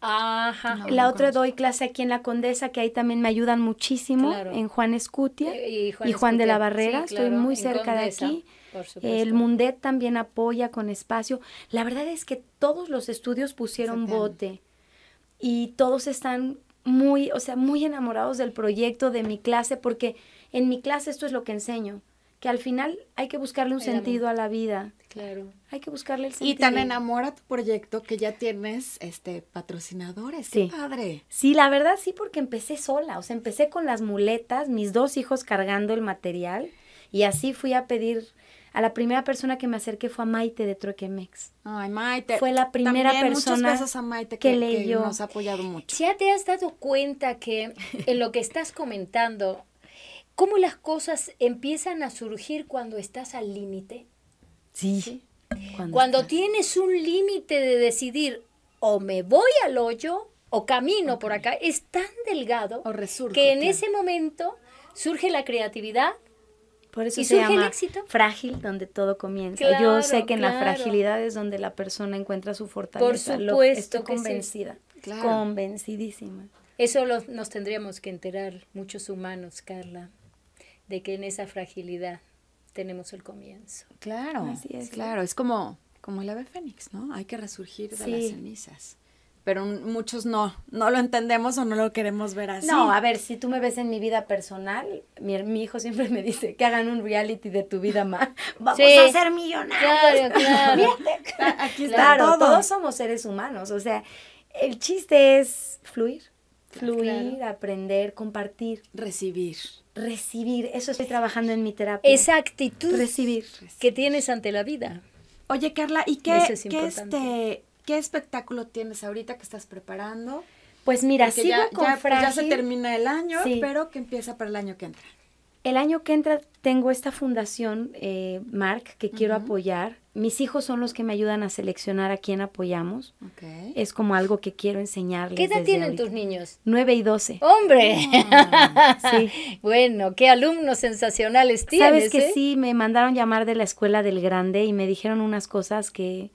Ajá. la otra doy clase aquí en La Condesa, que ahí también me ayudan muchísimo, en Juan Escutia eh, y Juan, de la Barrera, estoy muy cerca de aquí. El Mundet también apoya con espacio. La verdad es que todos los estudios pusieron bote y todos están muy, o sea, muy enamorados del proyecto, de mi clase, porque en mi clase esto es lo que enseño que al final hay que buscarle un sentido a la vida. Claro. Hay que buscarle el sentido. Y tan enamora tu proyecto que ya tienes este patrocinadores. Sí. padre. Sí, la verdad sí, porque empecé sola. O sea, empecé con las muletas, mis dos hijos cargando el material. Y así fui a pedir. A la primera persona que me acerqué fue a Maite de Truequemex. Ay, Maite. Fue la primera persona que, leyó. que nos ha apoyado mucho. Ya te has dado cuenta que en lo que estás comentando cómo las cosas empiezan a surgir cuando estás al límite. Sí. Cuando, tienes un límite de decidir o me voy al hoyo o camino por acá, es tan delgado que en ese momento surge la creatividad. Por eso y se llama el éxito. frágil donde todo comienza. Yo sé que en la fragilidad es donde la persona encuentra su fortaleza. Por supuesto, estoy convencida, convencidísima. Eso nos tendríamos que enterar muchos humanos, Carla de que en esa fragilidad tenemos el comienzo. Claro, es. claro, es como, como el ave fénix, ¿no? Hay que resurgir de las cenizas. Pero muchos no, no lo entendemos o no lo queremos ver así. No, a ver, si tú me ves en mi vida personal, mi, hijo siempre me dice que hagan un reality de tu vida más. Vamos a ser millonarios. Claro, claro. Aquí está todos somos seres humanos. O sea, el chiste es fluir fluir, aprender, compartir. Recibir. Recibir, eso estoy trabajando en mi terapia. Esa actitud Recibir. que tienes ante la vida. Oye, Carla, ¿y qué, este, qué espectáculo tienes ahorita que estás preparando? Pues mira, sigo ya, con ya, pues, se termina el año, pero que empieza para el año que entra. El año que entra tengo esta fundación, eh, Mark, que quiero apoyar, mis hijos son los que me ayudan a seleccionar a quién apoyamos. Es como algo que quiero enseñarles. ¿Qué edad tienen tus niños? Nueve y doce. ¡Hombre! sí. Bueno, qué alumnos sensacionales tienes. Sabes que ¿eh? sí, me mandaron llamar de la escuela del grande y me dijeron unas cosas que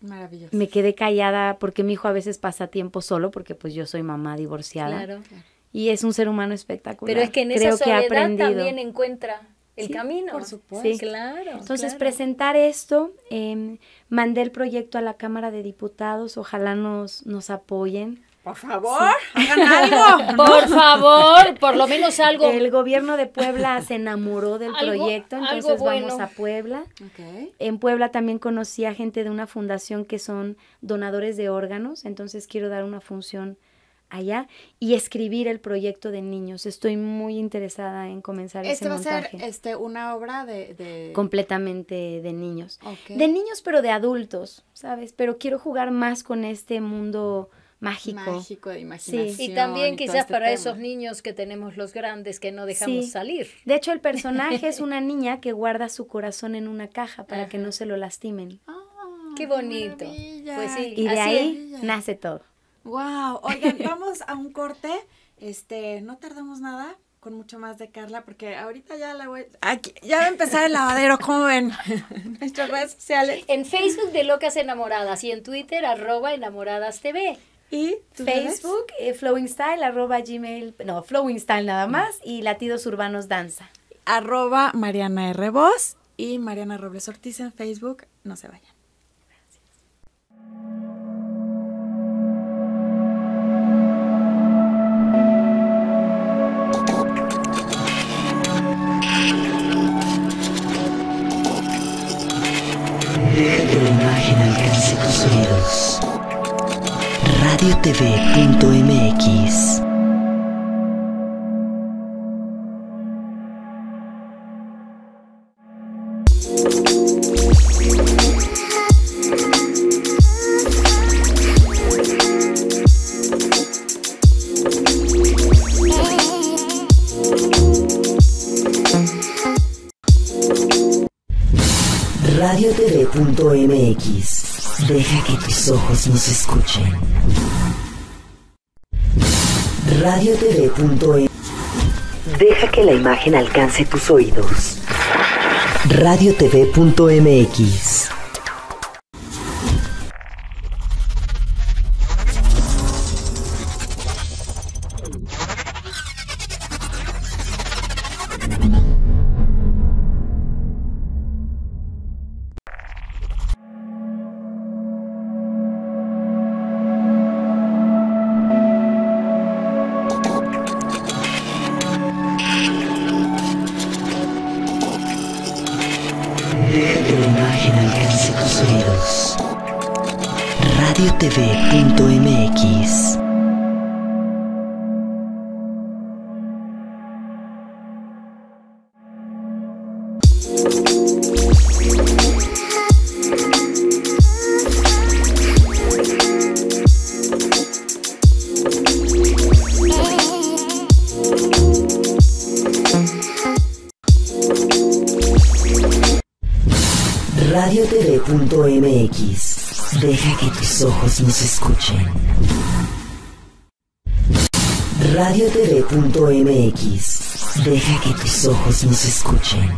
Maravilloso. me quedé callada porque mi hijo a veces pasa tiempo solo porque pues yo soy mamá divorciada. Claro. Y es un ser humano espectacular. Pero es que en esa soledad también encuentra el camino. Por supuesto. Claro. Entonces, presentar esto, em, mandé el proyecto a la Cámara de Diputados, ojalá nos, nos apoyen. Por favor, hagan algo. por favor, por lo menos algo. El gobierno de Puebla se enamoró del proyecto, entonces vamos a Puebla. En Puebla también conocí a gente de una fundación que son donadores de órganos, entonces quiero dar una función allá y escribir el proyecto de niños. Estoy muy interesada en comenzar este ese va a ser este, una obra de, Completamente de niños. De niños, pero de adultos, ¿sabes? Pero quiero jugar más con este mundo mágico. Mágico de imaginación. Y también quizás este para esos niños que tenemos los grandes que no dejamos salir. De hecho, el personaje es una niña que guarda su corazón en una caja para que no se lo lastimen. Ah, qué bonito. Pues y de ahí nace todo. Wow, oigan, vamos a un corte. Este, no tardamos nada con mucho más de Carla porque ahorita ya la voy aquí, ya va a empezar el lavadero, ¿cómo ven? Nuestras redes sociales. En Facebook de Locas Enamoradas y en Twitter arroba enamoradas TV. Y Facebook, eh, flowingstyle, Style, arroba Gmail, no, Flowing Style nada mm. más, y Latidos Urbanos Danza. Arroba Mariana R. Voz y Mariana Robles Ortiz en Facebook. No se vayan. tus oídos. Radiotv.mx radiotv.mx Deja que tus ojos nos escuchen. RadioTV.mx. E. Deja que la imagen alcance tus oídos. RadioTV.mx Radiotv.mx. Deja que tus ojos nos escuchen.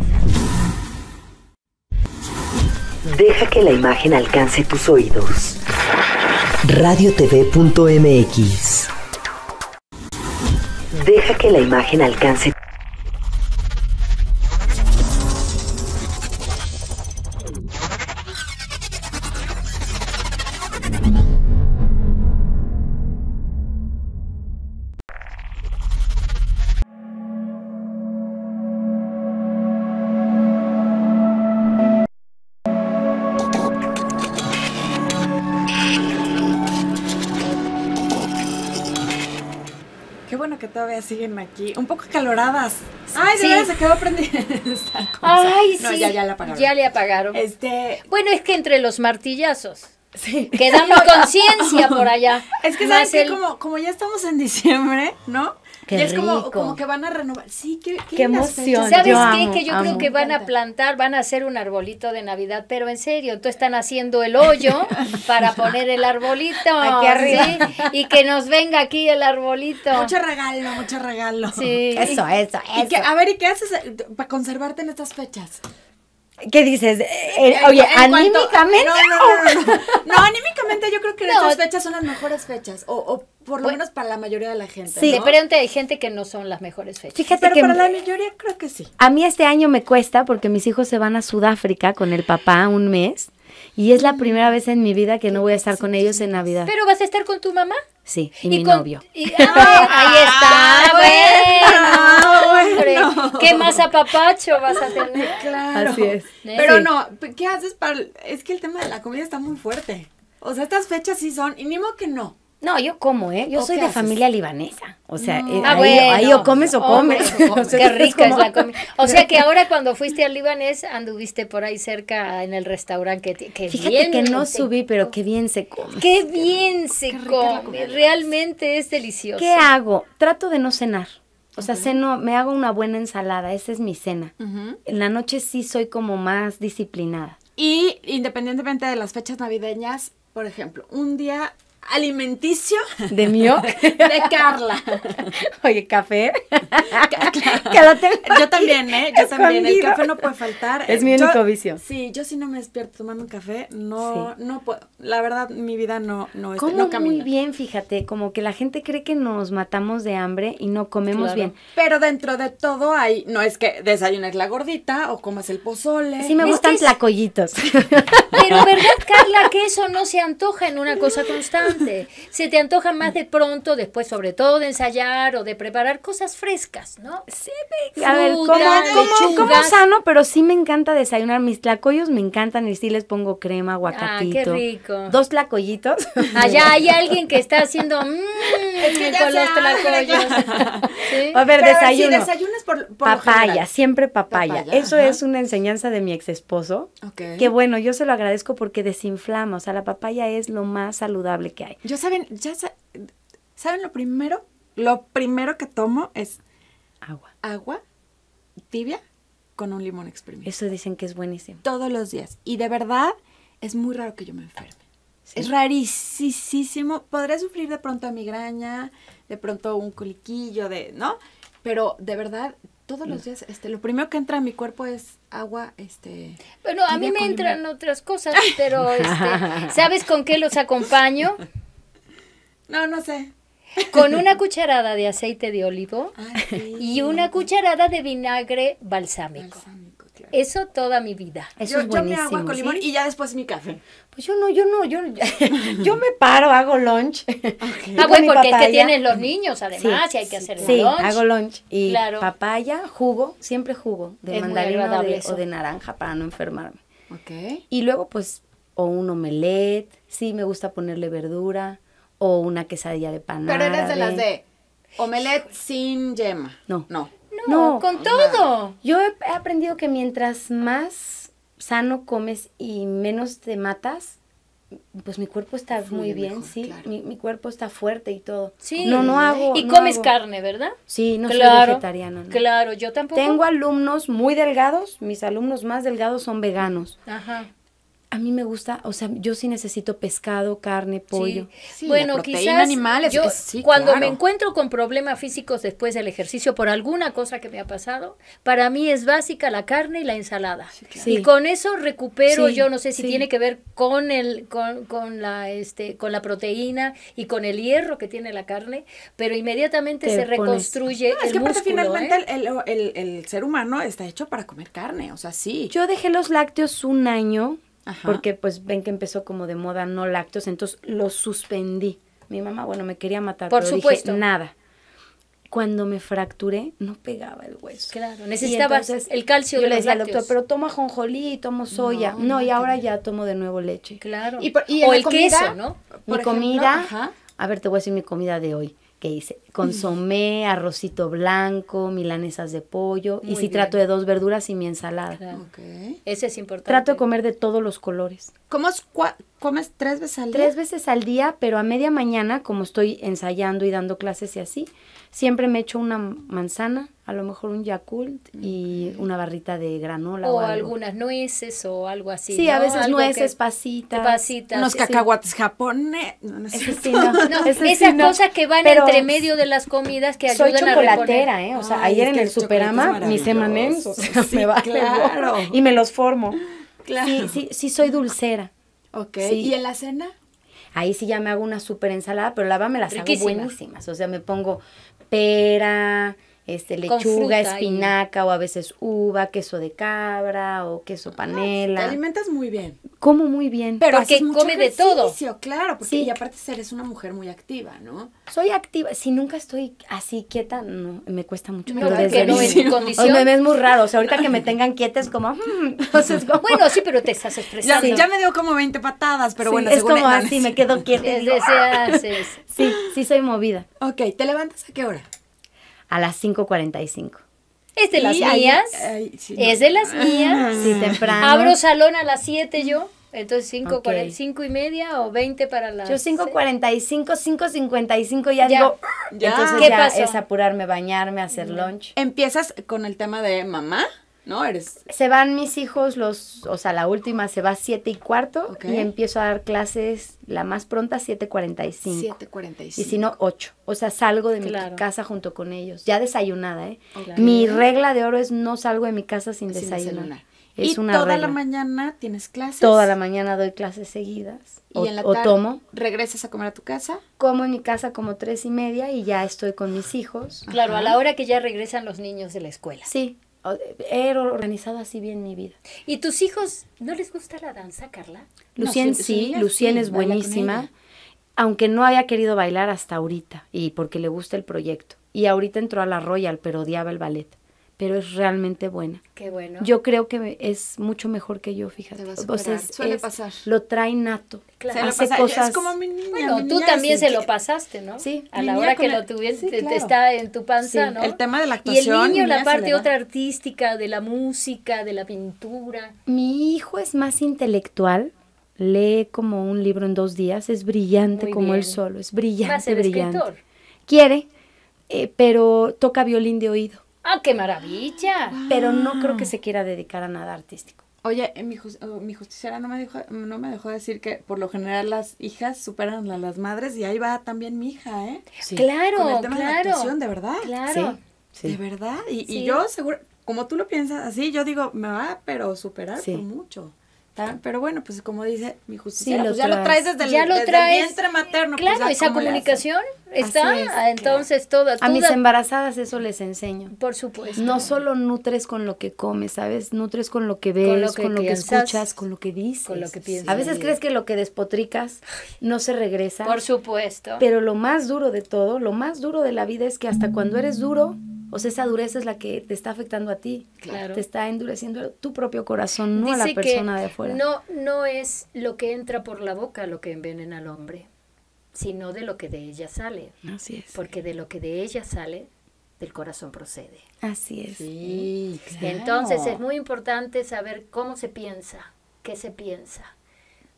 Deja que la imagen alcance tus oídos. Radiotv.mx. Deja que la imagen alcance tus caloradas. Ay, de verdad, se quedó prendida esta cosa. Ay, no, sí. ya, ya la apagaron. Ya le apagaron. Este... Bueno, es que entre los martillazos. Sí. Quedamos conciencia por allá. Es que, ¿sabes que como, como ya estamos en diciembre, ¿no? es Como, que van a renovar. Sí, qué, qué, emoción. ¿Sabes qué? que yo creo que van a plantar, van a hacer un arbolito de Navidad, pero en serio, tú están haciendo el hoyo para poner el arbolito. Aquí arriba. Y que nos venga aquí el arbolito. Mucho regalo, mucho regalo. Sí. Eso, eso, eso. a ver, ¿y qué haces eh, para conservarte en estas fechas? ¿Qué dices? Eh, eh, oye, anímicamente. no, no, no, no, anímicamente yo creo que estas fechas son las mejores fechas. O, o por lo menos para la mayoría de la gente. Sí, pero hay gente que no son las mejores fechas. Fíjate pero para la mayoría creo que sí. A mí este año me cuesta porque mis hijos se van a Sudáfrica con el papá un mes y es la mm. primera vez en mi vida que no voy a estar con ellos en Navidad. ¿Pero vas a estar con tu mamá? Sí, y, mi novio. Ah, ahí está. Ah, ah, bueno, ¿Qué más apapacho vas a tener? Claro. Así es. ¿Eh? Pero no, ¿qué haces para...? Es que el tema de la comida está muy fuerte. O sea, estas fechas sí son, y ni modo que no. No, yo como, ¿eh? Yo soy de familia libanesa. O sea, ah, eh, ahí, o comes o oh, comes. Qué rica es la comida. O sea que ahora cuando fuiste al libanés anduviste por ahí cerca en el restaurante que, que Fíjate que no subí, pero qué bien se come. Qué bien se come. Realmente es delicioso. ¿Qué hago? Trato de no cenar. O sea, ceno, me hago una buena ensalada, esa es mi cena. En la noche sí soy como más disciplinada. Y independientemente de las fechas navideñas, por ejemplo, un día alimenticio de mío de Carla oye café yo también eh yo también el café no puede faltar es eh, mi único vicio sí yo si no me despierto tomando un café no no puedo la verdad mi vida no no como muy bien fíjate como que la gente cree que nos matamos de hambre y no comemos bien pero dentro de todo hay no es que desayunes la gordita o comas el pozole sí me gustan los tlacoyitos pero verdad Carla que eso no se antoja en una cosa constante Se te antoja más de pronto, después sobre todo de ensayar o de preparar cosas frescas, ¿no? Sí, me... A ver, como, sano, pero sí me encanta desayunar. Mis tlacoyos me encantan y sí les pongo crema, ah, aguacatito. qué rico. Dos tlacoyitos. Allá hay alguien que está haciendo mmm, es que los tlacoyos. A ver, desayunas por, papaya, siempre papaya. Eso es una enseñanza de mi ex esposo. Que bueno, yo se lo agradezco porque desinflama. O sea, la papaya es lo más saludable que yo saben, ya saben lo primero, lo primero que tomo es agua. Agua tibia con un limón exprimido. Eso dicen que es buenísimo. Todos los días. Y de verdad, es muy raro que yo me enferme. Es rarísimo. Podré sufrir de pronto migraña, de pronto un coliquillo, de, ¿no? Pero de verdad, todos los mm. días, este, lo primero que entra en mi cuerpo es agua, este. Bueno, a mí me entran otras cosas, pero este, ¿sabes con qué los acompaño? No, no sé. Con una cucharada de aceite de olivo ah, y una cucharada de vinagre balsámico. Eso toda mi vida. Eso yo, es buenísimo. Yo me agua con limón y ya después mi café. Pues yo no, yo no, yo, yo me paro, hago lunch. Ah, bueno, porque es que tienen los niños además y hay que hacer sí, lunch. Sí, hago lunch y papaya, jugo, siempre jugo de mandarina o de, naranja para no enfermarme. Okay. Y luego pues o un omelette, sí me gusta ponerle verdura o una quesadilla de pan. Pero eres de las de omelette sin yema. No. No no, con todo. Yo he aprendido que mientras más sano comes y menos te matas, pues mi cuerpo está muy bien, sí. Mi, cuerpo está fuerte y todo. Sí. No, no hago. Y comes carne, ¿verdad? Sí, no soy vegetariana. Claro, yo tampoco. Tengo alumnos muy delgados, mis alumnos más delgados son veganos. Ajá a mí me gusta, o sea, yo sí necesito pescado, carne, pollo. Sí, bueno, quizás animales, yo, cuando me encuentro con problemas físicos después del ejercicio por alguna cosa que me ha pasado, para mí es básica la carne y la ensalada. Y con eso recupero, yo no sé si tiene que ver con el con, la este con la proteína y con el hierro que tiene la carne, pero inmediatamente se reconstruye es que finalmente ¿eh? el ser humano está hecho para comer carne, o sea, sí. Yo dejé los lácteos un año porque pues ven que empezó como de moda no lácteos, entonces lo suspendí. Mi mamá, bueno, me quería matar, Por supuesto. nada. Cuando me fracturé, no pegaba el hueso. Claro, necesitaba el calcio de le decía al doctor, pero tomo ajonjolí, tomo soya. No, y ahora ya tomo de nuevo leche. Claro. Y, o el queso, ¿no? mi comida, a ver, te voy a decir mi comida de hoy que hice. Consomé, arrocito blanco, milanesas de pollo. y si trato de dos verduras y mi ensalada. Ese es importante. Trato de comer de todos los colores. ¿Comes, ¿Comes tres veces al día? Tres veces al día, pero a media mañana, como estoy ensayando y dando clases y así, Siempre me echo una manzana, a lo mejor un Yakult y una barrita de granola. O, algunas nueces o algo así. Sí, a veces nueces, pasitas. Pasitas. Unos cacahuates japoneses. esas cosas que van entre medio de las comidas que ayudan a Soy chocolatera, ¿eh? O sea, ayer en el Superama mis semanes, o me y me los formo. Claro. Sí, sí, soy dulcera. Ok. ¿Y en la cena? ahí sí ya me hago una súper ensalada, pero la va me las hago buenísimas. O sea, me pongo pera, este, lechuga, espinaca o a veces uva, queso de cabra o queso panela. te alimentas muy bien. Como muy bien. Pero que come de todo. Claro, porque aparte eres una mujer muy activa, ¿no? Soy activa, si nunca estoy así quieta, no, me cuesta mucho. No, desde no me ves muy raro, o sea, ahorita que me tengan quieta es mm". como, Bueno, sí, pero te estás expresando. Ya, me dio como 20 patadas, pero bueno, es según como así, me quedo quieta. Ah". sí, sí, soy movida. Ok, ¿te levantas a qué hora? a las 5.45. Es de las mías. sí, no. Es de las ah. mías. Sí, temprano. Abro salón a las 7 yo. Entonces 5 okay. y media o 20 para las... Yo 5.45, 5.55 ya, ya digo... Ya. Entonces ¿Qué ya pasó? es apurarme, bañarme, hacer uh -huh. lunch. ¿Empiezas con el tema de mamá? ¿no? Eres... Se van mis hijos, los, o sea, la última se va a 7 y cuarto y empiezo a dar clases la más pronta 7.45. 7.45. Y si no, 8. O sea, salgo de mi casa junto con ellos, ya desayunada, ¿eh? Mi regla de oro es no salgo de mi casa sin, desayunar. una Es y toda la mañana tienes clases. Toda la mañana doy clases seguidas. Y o, en la tomo. ¿Regresas a comer a tu casa? Como en mi casa como tres y media y ya estoy con mis hijos. Claro, a la hora que ya regresan los niños de la escuela. Sí, he organizado así bien mi vida. ¿Y tus hijos no les gusta la danza, Carla? Lucien sí, Lucien es buenísima, aunque no haya querido bailar hasta ahorita y porque le gusta el proyecto. Y ahorita entró a la Royal, pero odiaba el ballet pero es realmente buena. Qué bueno. Yo creo que es mucho mejor que yo, fíjate. O sea, Suele pasar. Lo trae nato. Claro. Se lo pasa. cosas. Es como mi niña, bueno, tú también se lo pasaste, ¿no? Sí. A la hora que lo tuviste, sí, está en tu panza, sí. ¿no? El tema de la actuación. Y el niño, la parte otra artística, de la música, de la pintura. Mi hijo es más intelectual, lee como un libro en dos días, es brillante como él solo, es brillante, Va ser brillante. Quiere, eh, pero toca violín de oído. ¡Ah, qué maravilla! Pero no creo que se quiera dedicar a nada artístico. Oye, eh, mi, oh, mi justiciera no me, dejó, no me dejó decir que por lo general las hijas superan a las madres y ahí va también mi hija, ¿eh? ¡Claro, Claro, Con el tema de la actuación, de verdad. Claro. De verdad. Y, yo seguro, como tú lo piensas así, yo digo, me va, pero superar por mucho. Pero bueno, pues como dice mi justicia, pues ya lo traes desde, el, vientre materno. Pues claro, esa comunicación está, ah, entonces todas A mis embarazadas eso les enseño. Por supuesto. No solo nutres con lo que comes, ¿sabes? Nutres con lo que ves, con lo que, con lo que escuchas, con lo que dices. Con lo que piensas. A veces crees que lo que despotricas no se regresa. Por supuesto. Pero lo más duro de todo, lo más duro de la vida es que hasta cuando eres duro, o sea, esa dureza es la que te está afectando a ti. Te está endureciendo tu propio corazón, no a la persona de afuera. No, no es lo que entra por la boca lo que envenena al hombre, sino de lo que de ella sale. Así es. Porque de lo que de ella sale, del corazón procede. Así es. Sí, Entonces es muy importante saber cómo se piensa, qué se piensa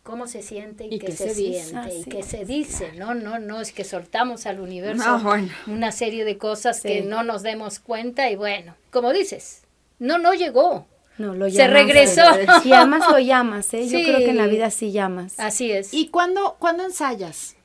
cómo se siente y, qué, se, siente ah, y qué se dice, no, no, no es que soltamos al universo una serie de cosas que no nos demos cuenta y bueno, como dices, no, no llegó. No, lo llamas, Se regresó. Eh, si amas, lo llamas, ¿eh? Yo creo que en la vida sí llamas. Así es. ¿Y cuándo, cuándo ensayas?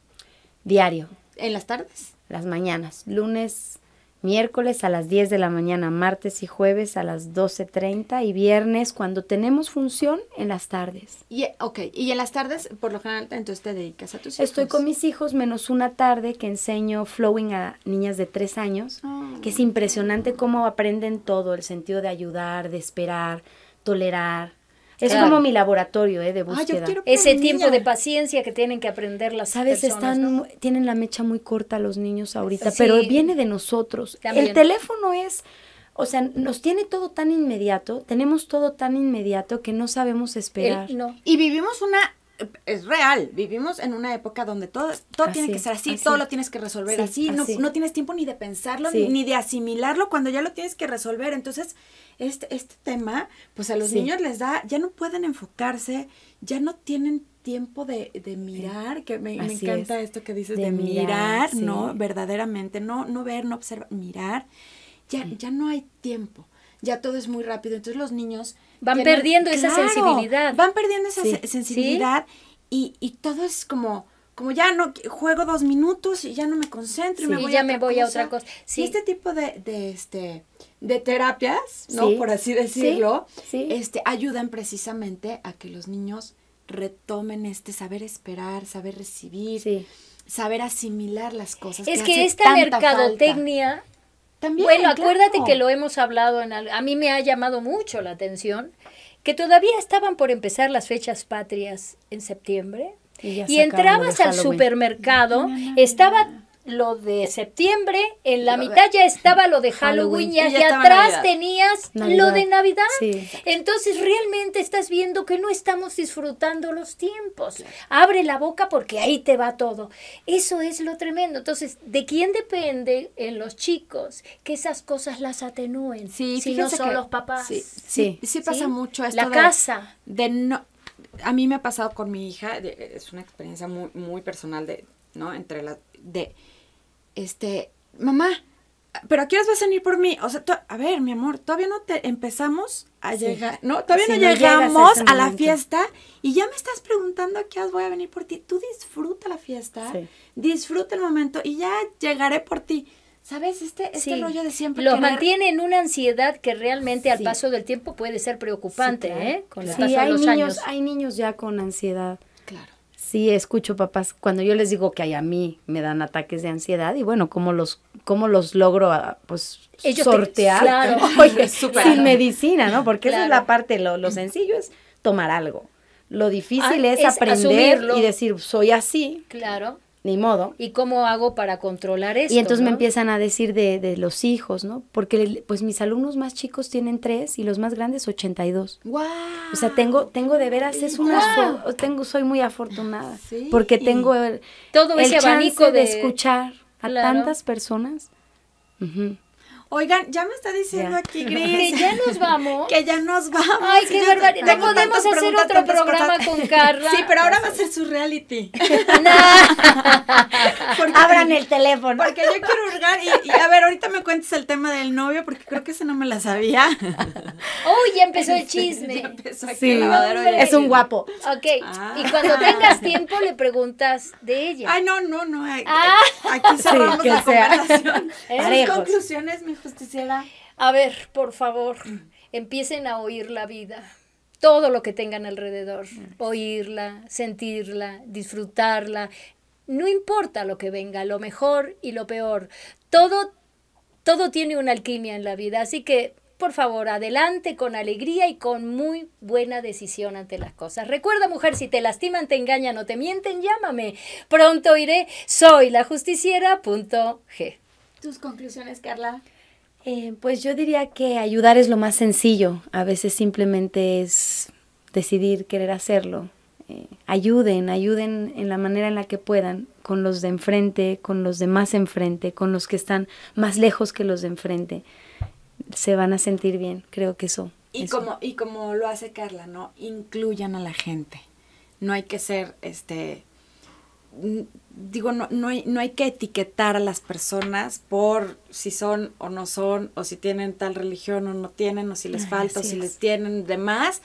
Diario. ¿En las tardes? Las mañanas, lunes, miércoles a las 10 de la mañana, martes y jueves a las 12.30 y viernes cuando tenemos función en las tardes. Y, ok, y en las tardes por lo general entonces te dedicas a tus hijos. Estoy con mis hijos menos una tarde que enseño flowing a niñas de 3 años, ah. que es impresionante cómo aprenden todo, el sentido de ayudar, de esperar, tolerar, es como mi laboratorio eh, de ah, búsqueda. Ese tiempo de paciencia que tienen que aprender las Sabes, personas, están, tienen la mecha muy corta los niños ahorita, pero viene de nosotros. El teléfono es, o sea, nos tiene todo tan inmediato, tenemos todo tan inmediato que no sabemos esperar. Y vivimos una es real, vivimos en una época donde todo, todo tiene que ser así, todo lo tienes que resolver así, No, tienes tiempo ni de pensarlo, ni, de asimilarlo cuando ya lo tienes que resolver. Entonces, este, este tema, pues a los niños les da, ya no pueden enfocarse, ya no tienen tiempo de, mirar, que me, encanta esto que dices, de, mirar, mirar ¿no? Verdaderamente, no, no ver, no observar, mirar. Ya, ya no hay tiempo ya todo es muy rápido. Entonces los niños... Van perdiendo esa sensibilidad. Van perdiendo esa sensibilidad Y, y todo es como como ya no juego dos minutos y ya no me concentro y me voy, a, otra me voy a otra cosa. este tipo de, de, este, de terapias, ¿no? Por así decirlo, este, ayudan precisamente a que los niños retomen este saber esperar, saber recibir, saber asimilar las cosas. Es que, esta mercadotecnia bueno, acuérdate que lo hemos hablado, en a mí me ha llamado mucho la atención que todavía estaban por empezar las fechas patrias en septiembre y, entrabas al supermercado, estaba lo de septiembre, en la mitad ya estaba lo de Halloween, y, atrás tenías lo de Navidad. Entonces realmente estás viendo que no estamos disfrutando los tiempos. Abre la boca porque ahí te va todo. Eso es lo tremendo. Entonces, ¿de quién depende en los chicos que esas cosas las atenúen? Sí, si no son los papás. Sí, sí, pasa mucho esto La casa. De no, a mí me ha pasado con mi hija, es una experiencia muy, muy personal de, ¿no? Entre las de, este, mamá, pero ¿a vas a venir por mí? O sea, a ver, mi amor, todavía no te empezamos a llegar, ¿no? Todavía no, llegamos a, la fiesta y ya me estás preguntando a qué voy a venir por ti. Tú disfruta la fiesta, disfruta el momento y ya llegaré por ti. ¿Sabes? Este, este rollo de siempre. Lo mantiene en una ansiedad que realmente al paso del tiempo puede ser preocupante, ¿eh? Con los años. Hay niños ya con ansiedad. Claro sí escucho papás, cuando yo les digo que hay a mí me dan ataques de ansiedad y bueno, cómo los, cómo los logro ah, pues sortear sin medicina, ¿no? Porque esa es la parte, lo, sencillo es tomar algo. Lo difícil ah, es, aprender y decir, soy así. Claro ni modo. ¿Y cómo hago para controlar esto? Y entonces me empiezan a decir de, de, los hijos, ¿no? Porque pues mis alumnos más chicos tienen tres y los más grandes 82. ¡Wow! O sea, tengo, tengo de veras, es una... Tengo, soy muy afortunada porque tengo el, Todo el ese abanico de... escuchar a tantas personas. Ajá. Oigan, ya me está diciendo aquí Que ya nos vamos. que ya nos vamos. Ay, qué barbaridad. podemos hacer otro programa con Carla. sí, pero ahora va a ser su reality. no. Abran el teléfono. Porque yo quiero hurgar. Y, a ver, ahorita me cuentes el tema del novio, porque creo que ese no me la sabía. Uy, ya empezó el chisme. sí. Es un guapo. Ok. Ah. Y cuando tengas tiempo, le preguntas de ella. Ay, no, no, no. Ah. Aquí cerramos la sea. conversación. conclusiones, mi justiciera? A ver, por favor, empiecen a oír la vida. Todo lo que tengan alrededor, oírla, sentirla, disfrutarla. No importa lo que venga, lo mejor y lo peor. Todo, todo tiene una alquimia en la vida. Así que por favor, adelante con alegría y con muy buena decisión ante las cosas. Recuerda, mujer, si te lastiman, te engañan o te mienten, llámame. Pronto iré. Soy la Tus conclusiones, Carla. Eh, pues yo diría que ayudar es lo más sencillo. A veces simplemente es decidir querer hacerlo. Eh, ayuden, ayuden en la manera en la que puedan, con los de enfrente, con los de más enfrente, con los que están más lejos que los de enfrente. Se van a sentir bien, creo que eso. Y, Como, y como lo hace Carla, ¿no? Incluyan a la gente. No hay que ser, este, digo, no, no, hay, no hay que etiquetar a las personas por si son o no son, o si tienen tal religión o no tienen, o si les falta, o si les tienen demás.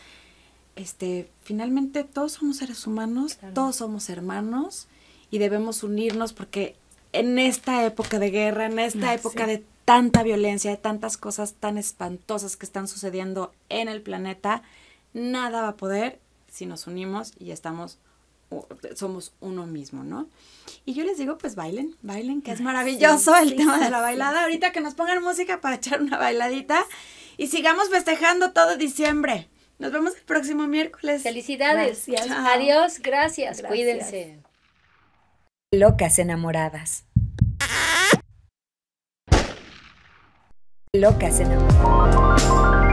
Este, finalmente todos somos seres humanos, todos somos hermanos y debemos unirnos porque en esta época de guerra, en esta época de tanta violencia, de tantas cosas tan espantosas que están sucediendo en el planeta, nada va a poder si nos unimos y estamos somos uno mismo, ¿no? Y yo les digo, pues bailen, bailen, que es maravilloso el tema de la bailada. Ahorita que nos pongan música para echar una bailadita y sigamos festejando todo diciembre. Nos vemos el próximo miércoles. Felicidades. Adiós, gracias. gracias. Cuídense. Locas enamoradas. Locas enamoradas.